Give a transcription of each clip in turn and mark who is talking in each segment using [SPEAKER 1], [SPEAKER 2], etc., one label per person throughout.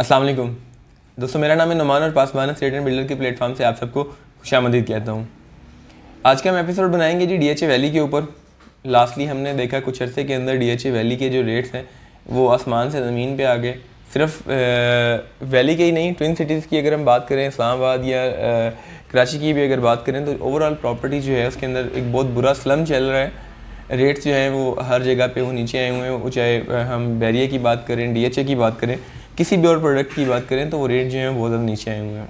[SPEAKER 1] अस्सलाम वालेकुम दोस्तों मेरा नाम है नुमान और पासवान स्टेट एंड बिल्डर की प्लेटफॉर्म से आप सबको खुश आमदीद कहता हूँ आज का हम एपिसोड बनाएंगे जी डी वैली के ऊपर लास्टली हमने देखा कुछ अरसे के अंदर डी वैली के जो रेट्स हैं वो आसमान से ज़मीन पर आ गए सिर्फ वैली के ही नहीं ट्विन सिटीज़ की अगर हम बात करें इस्लामाबाद या कराची की भी अगर बात करें तो ओवरऑल प्रॉपर्टी जो है उसके अंदर एक बहुत बुरा स्लम चल रहा है रेट्स जो हैं वो हर जगह पे वो नीचे आए हुए हैं चाहे हम बैरिया की बात करें डीएचए की बात करें किसी भी और प्रोडक्ट की बात करें तो वो रेट जो है बहुत ज़्यादा नीचे आए हुए हैं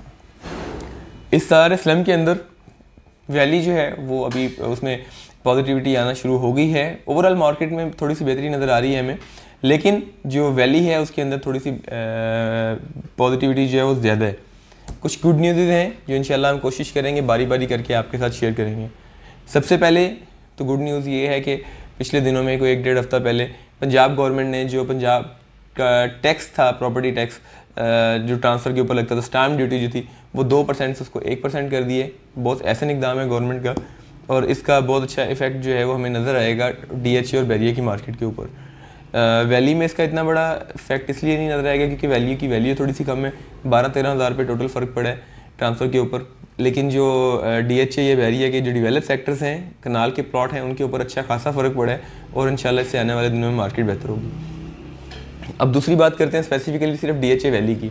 [SPEAKER 1] इस सारे स्लम के अंदर वैली जो है वो अभी उसमें पॉजिटिविटी आना शुरू हो गई है ओवरऑल मार्केट में थोड़ी सी बेहतरी नज़र आ रही है हमें लेकिन जो वैली है उसके अंदर थोड़ी सी पॉजिटिविटी जो है वो ज़्यादा है कुछ गुड न्यूज़ हैं जो इन हम कोशिश करेंगे बारी बारी करके आपके साथ शेयर करेंगे सबसे पहले तो गुड न्यूज़ ये है कि पिछले दिनों में कोई एक डेढ़ हफ़्ता पहले पंजाब गवर्नमेंट ने जो पंजाब टैक्स था प्रॉपर्टी टैक्स जो ट्रांसफ़र के ऊपर लगता था स्टाम्प ड्यूटी जो थी वो दो परसेंट से उसको एक परसेंट कर दिए बहुत ऐसा इकदाम है गवर्नमेंट का और इसका बहुत अच्छा इफेक्ट जो है वो हमें नज़र आएगा डीएचए और बैरिया की मार्केट के ऊपर वैली में इसका इतना बड़ा इफेक्ट इसलिए नहीं नज़र आएगा क्योंकि वैल्यू की वैल्यू थोड़ी सी कम है बारह तेरह हज़ार रुपये टोटल फ़र्क पड़ा है ट्रांसफ़र के ऊपर लेकिन जो डी एच ए या बैरिया के जो डिवेलप सेक्टर्स हैं कनाल के प्लॉट हैं उनके ऊपर अच्छा खासा फ़र्क पड़ा है और इन इससे आने वाले दिनों में मार्केट बेहतर होगी अब दूसरी बात करते हैं स्पेसिफिकली सिर्फ डी वैली की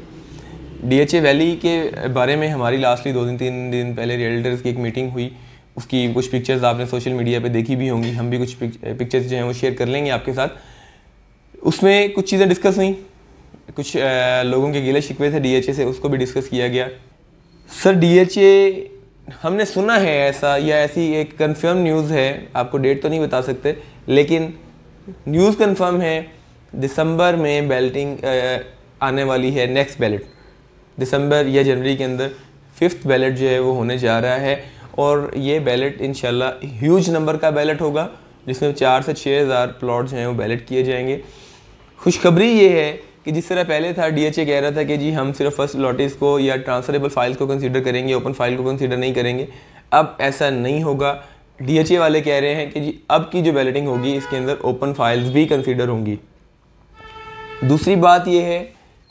[SPEAKER 1] डी वैली के बारे में हमारी लास्टली दो दिन तीन दिन पहले रियल्टर्स की एक मीटिंग हुई उसकी कुछ पिक्चर्स आपने सोशल मीडिया पे देखी भी होंगी हम भी कुछ पिक्चर्स जो हैं वो शेयर कर लेंगे आपके साथ उसमें कुछ चीज़ें डिस्कस हुई कुछ लोगों के गिले शिकवे थे डी से उसको भी डिस्कस किया गया सर डी हमने सुना है ऐसा या ऐसी एक कंफर्म न्यूज़ है आपको डेट तो नहीं बता सकते लेकिन न्यूज़ कंफर्म है दिसंबर में बैलटिंग आने वाली है नेक्स्ट बैलेट दिसंबर या जनवरी के अंदर फिफ्थ बैलेट जो है वो होने जा रहा है और ये बैलेट इन ह्यूज नंबर का बैलेट होगा जिसमें चार से छः हज़ार प्लॉट जो हैं वो बैलेट किए जाएंगे खुशखबरी ये है कि जिस तरह पहले था डीएचए कह रहा था कि जी हम सिर्फ फर्स्ट लॉटिस को या ट्रांसफरेबल फाइल को कंसीडर करेंगे ओपन फाइल को कंसिडर नहीं करेंगे अब ऐसा नहीं होगा डीएचए वाले कह रहे हैं कि जी अब की जो बैलेटिंग होगी इसके अंदर ओपन फाइल्स भी कंसिडर होंगी दूसरी बात यह है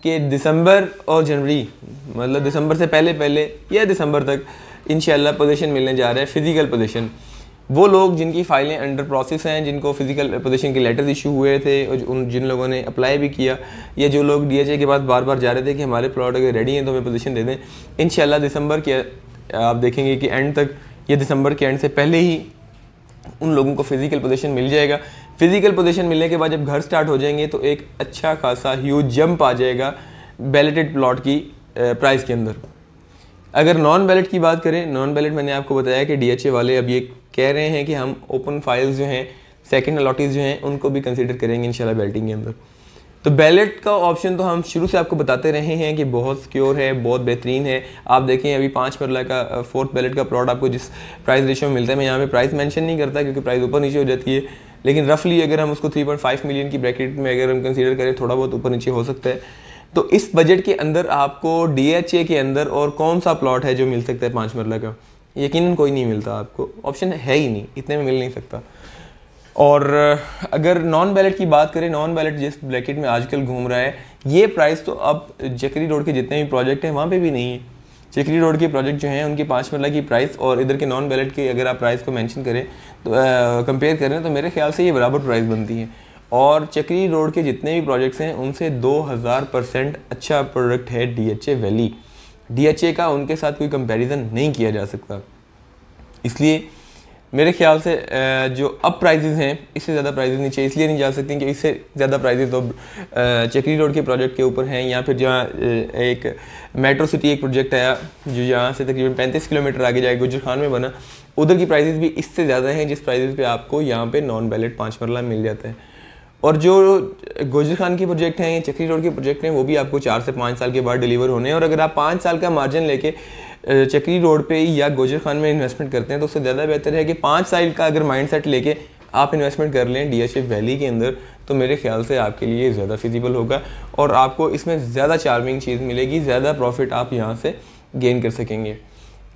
[SPEAKER 1] कि दिसंबर और जनवरी मतलब दिसंबर से पहले पहले या दिसंबर तक इन पोजीशन मिलने जा रहा है फ़िज़िकल पोजीशन वो लोग जिनकी फ़ाइलें अंडर प्रोसेस हैं जिनको फ़िज़िकल पोजीशन के लेटर्स इशू हुए थे और उन जिन लोगों ने अप्लाई भी किया या जो लोग डी के पास बार बार जा रहे थे कि हमारे प्लॉट अगर रेडी हैं तो हमें पोजीशन दे दें इन दिसंबर के आप देखेंगे कि एंड तक या दिसंबर के एंड से पहले ही उन लोगों को फ़िज़िकल पोजीशन मिल जाएगा फिजिकल पोजीशन मिलने के बाद जब घर स्टार्ट हो जाएंगे तो एक अच्छा खासा ह्यूज जंप आ जाएगा बैलेटेड प्लॉट की प्राइस के अंदर अगर नॉन बैलेट की बात करें नॉन बैलेट मैंने आपको बताया कि डीएचए वाले अब ये कह रहे हैं कि हम ओपन फाइल्स जो हैं सेकेंड अलॉटीज जो हैं उनको भी कंसिडर करेंगे इन बैल्टिंग के अंदर तो बैलेट का ऑप्शन तो हम शुरू से आपको बताते रहे हैं कि बहुत सिक्योर है बहुत बेहतरीन है आप देखें अभी पाँच मरला का फोर्थ बैलेट का प्लॉट आपको जिस प्राइस रेशियो में मिलता है मैं यहाँ पे प्राइस मेंशन नहीं करता क्योंकि प्राइस ऊपर नीचे हो जाती है लेकिन रफली अगर हम उसको 3.5 मिलियन की ब्रैकेट में अगर हम कंसीडर करें थोड़ा बहुत ऊपर नीचे हो सकता है तो इस बजट के अंदर आपको डी के अंदर और कौन सा प्लॉट है जो मिल सकता है पाँच मरला का यकीन कोई नहीं मिलता आपको ऑप्शन है ही नहीं इतने में मिल नहीं सकता और अगर नॉन बैलेट की बात करें नॉन बैलेट जिस ब्रैकेट में आजकल घूम रहा है ये प्राइस तो अब जकरी रोड के जितने भी प्रोजेक्ट हैं वहाँ पे भी नहीं है चिकरी रोड के प्रोजेक्ट जो हैं उनकी पाँच मरला की प्राइस और इधर के नॉन बैलेट की अगर आप प्राइस को मैंशन करें तो कंपेयर करें तो मेरे ख्याल से ये बराबर प्राइस बनती है और चक्री रोड के जितने भी प्रोजेक्ट्स हैं उनसे 2000 परसेंट अच्छा प्रोडक्ट है D H A valley D H A का उनके साथ कोई कंपैरिजन नहीं किया जा सकता इसलिए मेरे ख्याल से जो अप प्राइजेज़ हैं इससे ज़्यादा प्राइजेज़ नीचे इसलिए नहीं जा सकती कि इससे ज़्यादा प्राइजेज़ तो चक्री रोड के प्रोजेक्ट के ऊपर हैं या फिर जहाँ एक मेट्रो सिटी एक प्रोजेक्ट आया जो यहाँ से तकरीबन 35 किलोमीटर आगे जाए गुजर खान में बना उधर की प्राइजेज़ भी इससे ज़्यादा हैं जिस प्राइजेज़ पर आपको यहाँ पर नॉन बैलेट पाँच मरला मिल जाता है और जो गुजर खान के प्रोजेक्ट हैं या चक्री रोड के प्रोजेक्ट हैं वो भी आपको चार से पाँच साल के बाद डिलीवर होने हैं और अगर आप पाँच साल का मार्जिन लेके चक्री रोड पे या गोजर खान में इन्वेस्टमेंट करते हैं तो उससे ज़्यादा बेहतर है कि पाँच साल का अगर माइंड सेट लेके आप इन्वेस्टमेंट कर लें डी वैली के अंदर तो मेरे ख्याल से आपके लिए ज़्यादा फिजिबल होगा और आपको इसमें ज़्यादा चार्मिंग चीज़ मिलेगी ज़्यादा प्रॉफिट आप यहाँ से गेन कर सकेंगे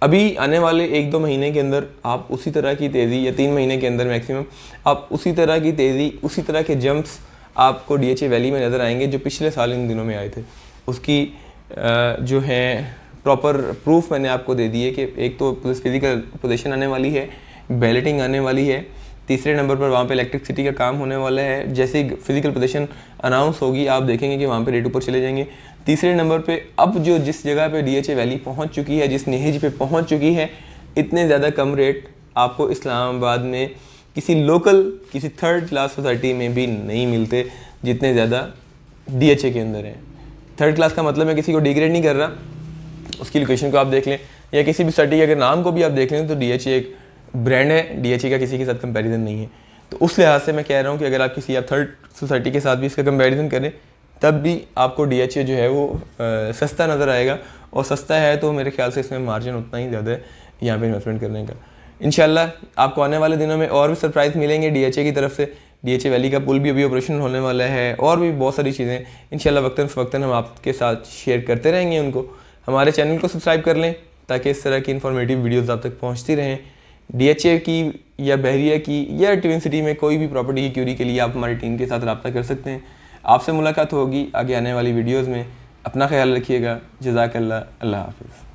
[SPEAKER 1] अभी आने वाले एक दो महीने के अंदर आप उसी तरह की तेज़ी या तीन महीने के अंदर मैक्सिमम आप उसी तरह की तेज़ी उसी तरह के जंप्स आपको डी वैली में नज़र आएंगे जो पिछले साल इन दिनों में आए थे उसकी जो है प्रॉपर प्रूफ मैंने आपको दे दिए कि एक तो फिजिकल पोजिशन आने वाली है बैलेटिंग आने वाली है तीसरे नंबर पर वहाँ पे इलेक्ट्रिसिटी का काम होने वाला है जैसे ही फिजिकल पोजिशन अनाउंस होगी आप देखेंगे कि वहाँ पे रेट ऊपर चले जाएंगे तीसरे नंबर पे अब जो जिस जगह पे डीएचए वैली पहुँच चुकी है जिस नहज पे पहुँच चुकी है इतने ज़्यादा कम रेट आपको इस्लामाबाद में किसी लोकल किसी थर्ड क्लास सोसाइटी में भी नहीं मिलते जितने ज़्यादा डी के अंदर हैं थर्ड क्लास का मतलब मैं किसी को डिग्रेड नहीं कर रहा उसकी लोकेशन को आप देख लें या किसी भी स्टडी के अगर नाम को भी आप देख लें तो डी e एक ब्रांड है डी e का किसी के साथ कंपेरिजन नहीं है तो उस लिहाज से मैं कह रहा हूँ कि अगर आप किसी या थर्ड सोसाइटी के साथ भी इसका कंपेरिजन करें तब भी आपको डी e जो है वो आ, सस्ता नज़र आएगा और सस्ता है तो मेरे ख्याल से इसमें मार्जिन उतना ही ज़्यादा है यहाँ पर इन्वेस्टमेंट करने का इन आपको आने वाले दिनों में और भी सरप्राइज़ मिलेंगे डी की तरफ से डी एच ए वैली का पुल भी अभी ऑपरेशन होने वाला है और भी बहुत सारी चीज़ें इन वक्ता फ़वक्ता हम आपके साथ शेयर करते रहेंगे उनको हमारे चैनल को सब्सक्राइब कर लें ताकि इस तरह की इन्फॉर्मेटिव वीडियोज़ आप तक पहुँचती रहें डी की या बहरिया की या ट्विन सिटी में कोई भी प्रॉपर्टी की क्यूरी के लिए आप हमारी टीम के साथ रबता कर सकते हैं आपसे मुलाकात होगी आगे आने वाली वीडियोज़ में अपना ख्याल रखिएगा जजाकल्ला अल्लाह हाफिज़